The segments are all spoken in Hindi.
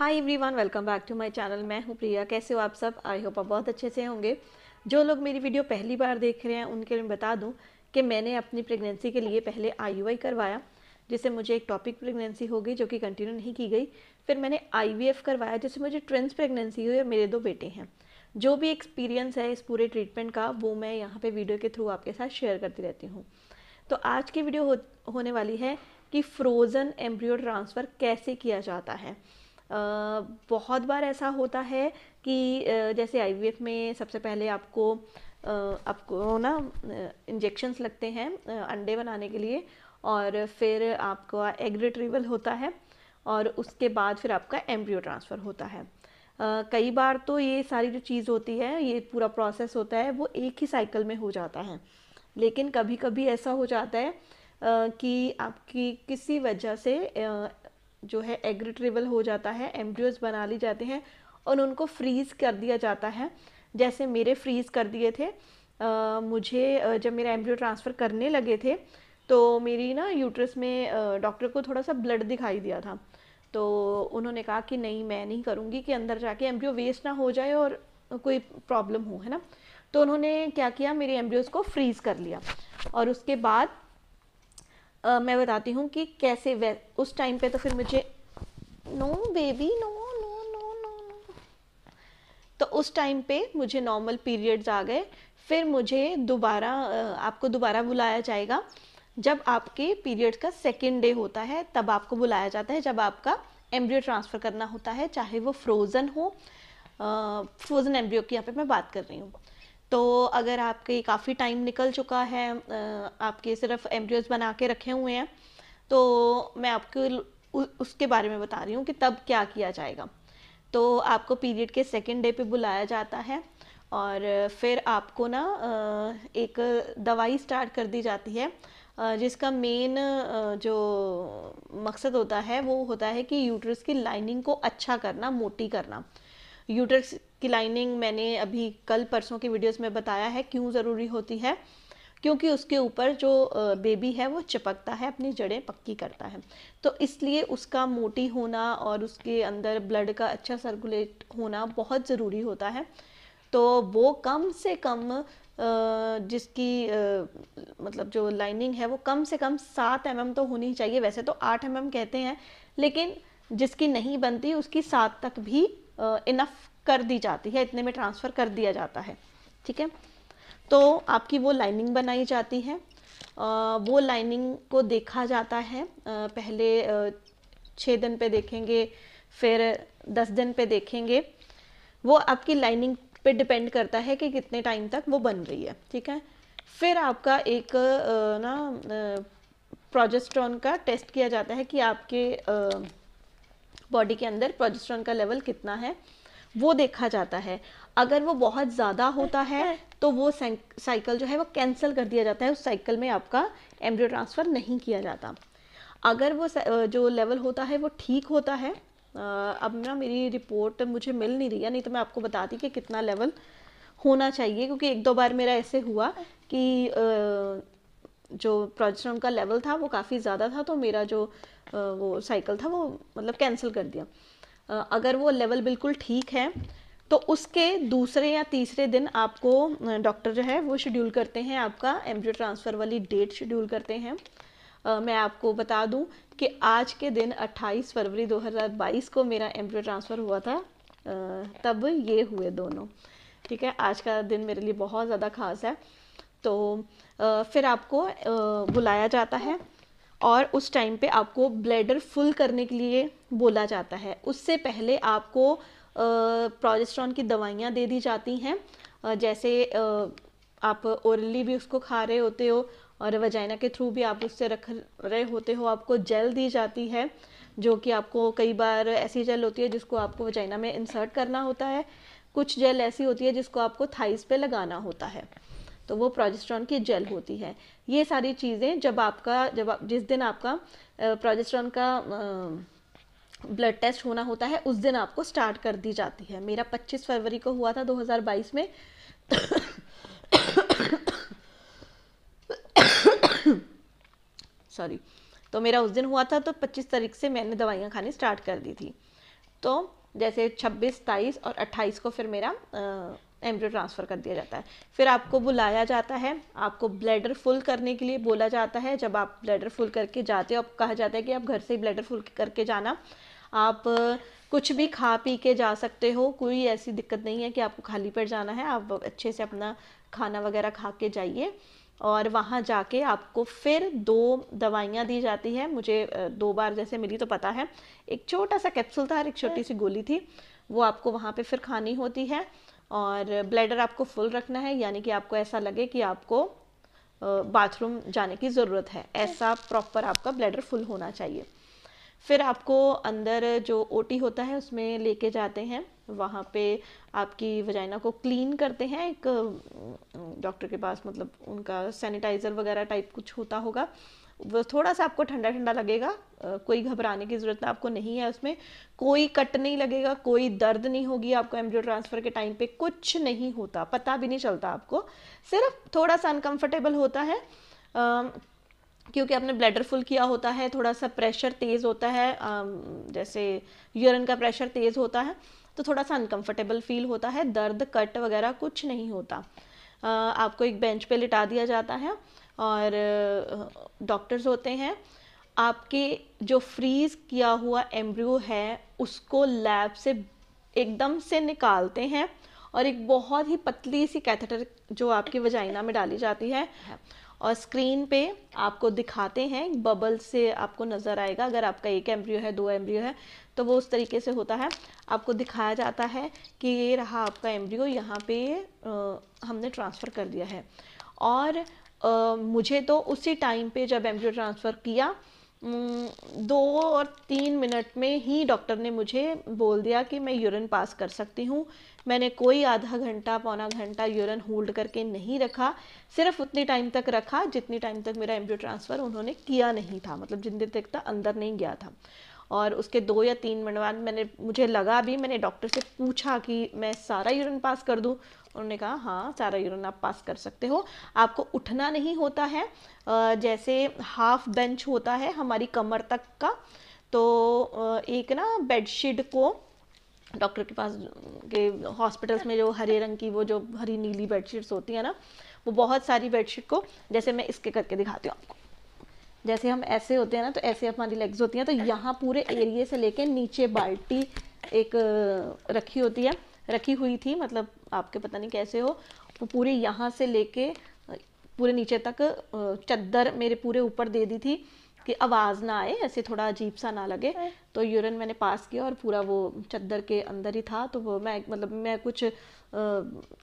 Hi everyone welcome back to my channel मैं हूं प्रिया कैसे हो आप सब आई होप आप बहुत अच्छे से होंगे जो लोग मेरी वीडियो पहली बार देख रहे हैं उनके लिए बता दूं कि मैंने अपनी प्रेगनेंसी के लिए पहले आई करवाया जिससे मुझे एक टॉपिक प्रेगनेंसी हो गई जो कि कंटिन्यू नहीं की गई फिर मैंने आई करवाया जिससे मुझे ट्रेंस प्रेगनेंसी हुई और मेरे दो बेटे हैं जो भी एक्सपीरियंस है इस पूरे ट्रीटमेंट का वो मैं यहाँ पर वीडियो के थ्रू आपके साथ शेयर करती रहती हूँ तो आज की वीडियो हो, होने वाली है कि फ्रोज़न एम्ब्रियो ट्रांसफ़र कैसे किया जाता है बहुत बार ऐसा होता है कि जैसे आई में सबसे पहले आपको आपको ना इंजेक्शन्स लगते हैं अंडे बनाने के लिए और फिर आपका एग रिट्रीवल होता है और उसके बाद फिर आपका एम्ब्रियो ट्रांसफ़र होता है कई बार तो ये सारी जो चीज़ होती है ये पूरा प्रोसेस होता है वो एक ही साइकिल में हो जाता है लेकिन कभी कभी ऐसा हो जाता है कि आपकी किसी वजह से जो है एग हो जाता है एम्ब्रियोज बना लिए जाते हैं और उनको फ्रीज़ कर दिया जाता है जैसे मेरे फ्रीज़ कर दिए थे आ, मुझे जब मेरा एम्ब्रियो ट्रांसफ़र करने लगे थे तो मेरी ना यूट्रस में डॉक्टर को थोड़ा सा ब्लड दिखाई दिया था तो उन्होंने कहा कि नहीं मैं नहीं करूँगी कि अंदर जाके एम्ब्रियो वेस्ट ना हो जाए और कोई प्रॉब्लम हो है ना तो उन्होंने क्या किया मेरे एम्ब्रियोज़ को फ्रीज़ कर लिया और उसके बाद आ, मैं बताती हूँ कि कैसे वे उस टाइम पे तो फिर मुझे no baby no no no no तो उस टाइम पे मुझे नॉर्मल पीरियड्स आ गए फिर मुझे दोबारा आपको दोबारा बुलाया जाएगा जब आपके पीरियड्स का सेकेंड डे होता है तब आपको बुलाया जाता है जब आपका एम्ब्रियो ट्रांसफ़र करना होता है चाहे वो फ्रोज़न हो फ्रोज़न एम्ब्रियो की यहाँ पे मैं बात कर रही हूँ तो अगर आपके काफ़ी टाइम निकल चुका है आपके सिर्फ एम्ब्रियोज बना के रखे हुए हैं तो मैं आपको उसके बारे में बता रही हूँ कि तब क्या किया जाएगा तो आपको पीरियड के सेकेंड डे पे बुलाया जाता है और फिर आपको ना एक दवाई स्टार्ट कर दी जाती है जिसका मेन जो मकसद होता है वो होता है कि यूट्रस की लाइनिंग को अच्छा करना मोटी करना यूटर्स की लाइनिंग मैंने अभी कल परसों की वीडियोस में बताया है क्यों ज़रूरी होती है क्योंकि उसके ऊपर जो बेबी है वो चिपकता है अपनी जड़ें पक्की करता है तो इसलिए उसका मोटी होना और उसके अंदर ब्लड का अच्छा सर्कुलेट होना बहुत ज़रूरी होता है तो वो कम से कम जिसकी मतलब जो लाइनिंग है वो कम से कम सात एम तो होनी चाहिए वैसे तो आठ एम कहते हैं लेकिन जिसकी नहीं बनती उसकी सात तक भी इनफ कर दी जाती है इतने में ट्रांसफ़र कर दिया जाता है ठीक है तो आपकी वो लाइनिंग बनाई जाती है वो लाइनिंग को देखा जाता है पहले छः दिन पे देखेंगे फिर दस दिन पे देखेंगे वो आपकी लाइनिंग पे डिपेंड करता है कि कितने टाइम तक वो बन गई है ठीक है फिर आपका एक ना प्रोजेस्ट्रॉन का टेस्ट किया जाता है कि आपके बॉडी के अंदर प्रोजेस्ट्रॉन का लेवल कितना है वो देखा जाता है अगर वो बहुत ज़्यादा होता है तो वो साइकिल जो है वो कैंसिल कर दिया जाता है उस साइकिल में आपका एम्ब्रियो ट्रांसफ़र नहीं किया जाता अगर वो जो लेवल होता है वो ठीक होता है अब ना मेरी रिपोर्ट मुझे मिल नहीं रही है नहीं तो मैं आपको बताती कि कितना लेवल होना चाहिए क्योंकि एक दो बार मेरा ऐसे हुआ कि जो प्रोजेस्ट्रॉन का लेवल था वो काफ़ी ज़्यादा था तो मेरा जो वो साइकिल था वो मतलब कैंसिल कर दिया अगर वो लेवल बिल्कुल ठीक है तो उसके दूसरे या तीसरे दिन आपको डॉक्टर जो है वो शेड्यूल करते हैं आपका एम्ब्रियो ट्रांसफ़र वाली डेट शेड्यूल करते हैं मैं आपको बता दूं कि आज के दिन 28 फरवरी 2022 को मेरा एम्ब्रियो ट्रांसफ़र हुआ था तब ये हुए दोनों ठीक है आज का दिन मेरे लिए बहुत ज़्यादा खास है तो फिर आपको बुलाया जाता है और उस टाइम पे आपको ब्लैडर फुल करने के लिए बोला जाता है उससे पहले आपको प्रोजेस्ट्रॉन की दवाइयाँ दे दी जाती हैं जैसे आप ओरली भी उसको खा रहे होते हो और वजाइना के थ्रू भी आप उससे रख रहे होते हो आपको जेल दी जाती है जो कि आपको कई बार ऐसी जेल होती है जिसको आपको वजाइना में इंसर्ट करना होता है कुछ जेल ऐसी होती है जिसको आपको थाइस पे लगाना होता है तो वो प्रोजेस्ट्रॉन की जेल होती है ये सारी चीज़ें जब आपका जब आप जिस दिन आपका प्रोजेस्ट्रॉन का ब्लड टेस्ट होना होता है उस दिन आपको स्टार्ट कर दी जाती है मेरा 25 फरवरी को हुआ था 2022 में सॉरी तो मेरा उस दिन हुआ था तो 25 तारीख से मैंने दवाइयाँ खानी स्टार्ट कर दी थी तो जैसे 26, 27 और 28 को फिर मेरा आ, एम्ब्रियो ट्रांसफ़र कर दिया जाता है फिर आपको बुलाया जाता है आपको ब्लैडर फुल करने के लिए बोला जाता है जब आप ब्लैडर फुल करके जाते हो आप कहा जाता है कि आप घर से ही ब्लैडर फुल करके जाना आप कुछ भी खा पी के जा सकते हो कोई ऐसी दिक्कत नहीं है कि आपको खाली पेट जाना है आप अच्छे से अपना खाना वगैरह खा के जाइए और वहाँ जाके आपको फिर दो दवाइयाँ दी जाती है मुझे दो बार जैसे मिली तो पता है एक छोटा सा कैप्सूल था और एक छोटी हाँ। सी गोली थी वो आपको वहाँ पे फिर खानी होती है और ब्लैडर आपको फुल रखना है यानी कि आपको ऐसा लगे कि आपको बाथरूम जाने की ज़रूरत है ऐसा प्रॉपर आपका ब्लैडर फुल होना चाहिए फिर आपको अंदर जो ओटी होता है उसमें लेके जाते हैं वहाँ पे आपकी वजाइना को क्लीन करते हैं एक डॉक्टर के पास मतलब उनका सैनिटाइज़र वगैरह टाइप कुछ होता होगा थोड़ा सा आपको ठंडा ठंडा लगेगा कोई घबराने की ज़रूरत आपको नहीं है उसमें कोई कट नहीं लगेगा कोई दर्द नहीं होगी आपको एमजो ट्रांसफ़र के टाइम पे कुछ नहीं होता पता भी नहीं चलता आपको सिर्फ थोड़ा सा अनकंफर्टेबल होता है आ, क्योंकि आपने ब्लैडर फुल किया होता है थोड़ा सा प्रेशर तेज़ होता है आ, जैसे यूरन का प्रेशर तेज़ होता है तो थोड़ा सा अनकंफर्टेबल फील होता है दर्द कट वगैरह कुछ नहीं होता आ, आपको एक बेंच पे लिटा दिया जाता है और डॉक्टर्स होते हैं आपके जो फ्रीज़ किया हुआ एम्ब्रियो है उसको लैब से एकदम से निकालते हैं और एक बहुत ही पतली सी कैथेटर जो आपकी वजाइना में डाली जाती है हाँ। और स्क्रीन पे आपको दिखाते हैं बबल से आपको नज़र आएगा अगर आपका एक एम्ब्रियो है दो एम्ब्रियो है तो वो उस तरीके से होता है आपको दिखाया जाता है कि ये रहा आपका एम्ब्रियो यहाँ पे आ, हमने ट्रांसफ़र कर दिया है और आ, मुझे तो उसी टाइम पे जब एम्ब्रियो ट्रांसफ़र किया दो और तीन मिनट में ही डॉक्टर ने मुझे बोल दिया कि मैं यूरिन पास कर सकती हूँ मैंने कोई आधा घंटा पौना घंटा यूरिन होल्ड करके नहीं रखा सिर्फ उतने टाइम तक रखा जितनी टाइम तक मेरा एम्ब्रियो ट्रांसफ़र उन्होंने किया नहीं था मतलब जिन दिन तक तक अंदर नहीं गया था और उसके दो या तीन मिनट बाद मैंने मुझे लगा भी मैंने डॉक्टर से पूछा कि मैं सारा यूरिन पास कर दूँ उन्होंने कहा हाँ सारा यूरिन आप पास कर सकते हो आपको उठना नहीं होता है जैसे हाफ बेंच होता है हमारी कमर तक का तो एक ना बेडशीट को डॉक्टर के पास के हॉस्पिटल्स में जो हरे रंग की वो जो हरी नीली बेडशीट्स होती है ना वो बहुत सारी बेडशीट को जैसे मैं इसके करके दिखाती हूँ आपको जैसे हम ऐसे होते हैं ना तो ऐसे हमारी लेग्स होती हैं तो यहाँ पूरे एरिए से लेके नीचे बाल्टी एक रखी होती है रखी हुई थी मतलब आपके पता नहीं कैसे हो वो पूरे यहाँ से लेके पूरे नीचे तक चद्दर मेरे पूरे ऊपर दे दी थी कि आवाज़ ना आए ऐसे थोड़ा अजीब सा ना लगे हाँ। तो यूरन मैंने पास किया और पूरा वो चद्दर के अंदर ही था तो वो मैं मतलब मैं कुछ आ,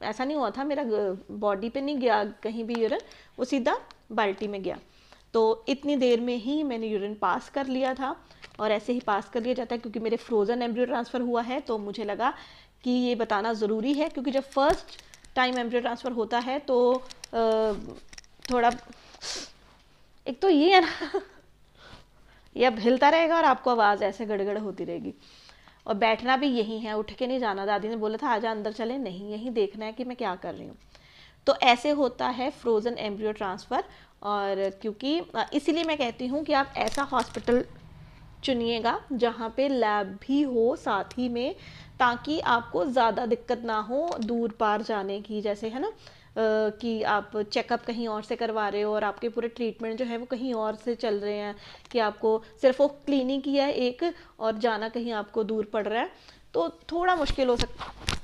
ऐसा नहीं हुआ था मेरा बॉडी पे नहीं गया कहीं भी यूरन वो सीधा बाल्टी में गया तो इतनी देर में ही मैंने यूरिन पास कर लिया था और ऐसे ही पास कर लिया जाता है क्योंकि मेरे फ्रोज़न एम्ब्रियो ट्रांसफ़र हुआ है तो मुझे लगा कि ये बताना ज़रूरी है क्योंकि जब फर्स्ट टाइम एम्ब्रियो ट्रांसफ़र होता है तो थोड़ा एक तो ये है ना ये अब हिलता रहेगा और आपको आवाज़ ऐसे गड़गड़ होती रहेगी और बैठना भी यही है उठ के नहीं जाना दादी ने बोला था आजा अंदर चले नहीं यहीं देखना है कि मैं क्या कर रही हूँ तो ऐसे होता है फ्रोज़न एम्ब्रियो ट्रांसफ़र और क्योंकि इसीलिए मैं कहती हूँ कि आप ऐसा हॉस्पिटल चुनिएगा जहाँ पे लैब भी हो साथ ही में ताकि आपको ज़्यादा दिक्कत ना हो दूर पार जाने की जैसे है ना कि आप चेकअप कहीं और से करवा रहे हो और आपके पूरे ट्रीटमेंट जो है वो कहीं और से चल रहे हैं कि आपको सिर्फ वो क्लिनिक ही है एक और जाना कहीं आपको दूर पड़ रहा है तो थोड़ा मुश्किल हो सकता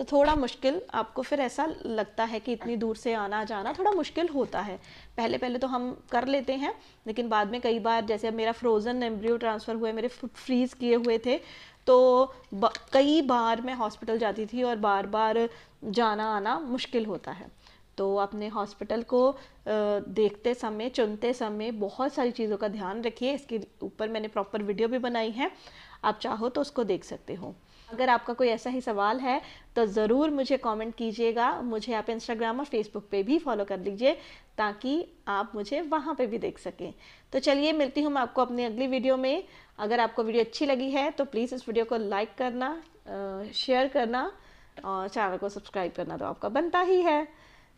तो थोड़ा मुश्किल आपको फिर ऐसा लगता है कि इतनी दूर से आना जाना थोड़ा मुश्किल होता है पहले पहले तो हम कर लेते हैं लेकिन बाद में कई बार जैसे अब मेरा फ्रोज़न एम्ब्रियो ट्रांसफ़र हुए मेरे फ्रीज़ किए हुए थे तो कई बार मैं हॉस्पिटल जाती थी और बार बार जाना आना मुश्किल होता है तो अपने हॉस्पिटल को देखते समय चुनते समय बहुत सारी चीज़ों का ध्यान रखिए इसके ऊपर मैंने प्रॉपर वीडियो भी बनाई है आप चाहो तो उसको देख सकते हो अगर आपका कोई ऐसा ही सवाल है तो ज़रूर मुझे कमेंट कीजिएगा मुझे आप इंस्टाग्राम और फेसबुक पे भी फॉलो कर लीजिए ताकि आप मुझे वहाँ पे भी देख सकें तो चलिए मिलती हूँ मैं आपको अपनी अगली वीडियो में अगर आपको वीडियो अच्छी लगी है तो प्लीज़ इस वीडियो को लाइक करना शेयर करना और चैनल को सब्सक्राइब करना तो आपका बनता ही है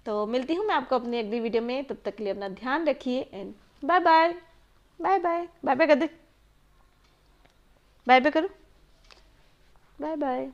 तो मिलती हूँ मैं आपको अपनी अगली वीडियो में तब तक के लिए अपना ध्यान रखिए and bye bye bye bye bye bye कर दे बाय बाय करूँ Bye bye.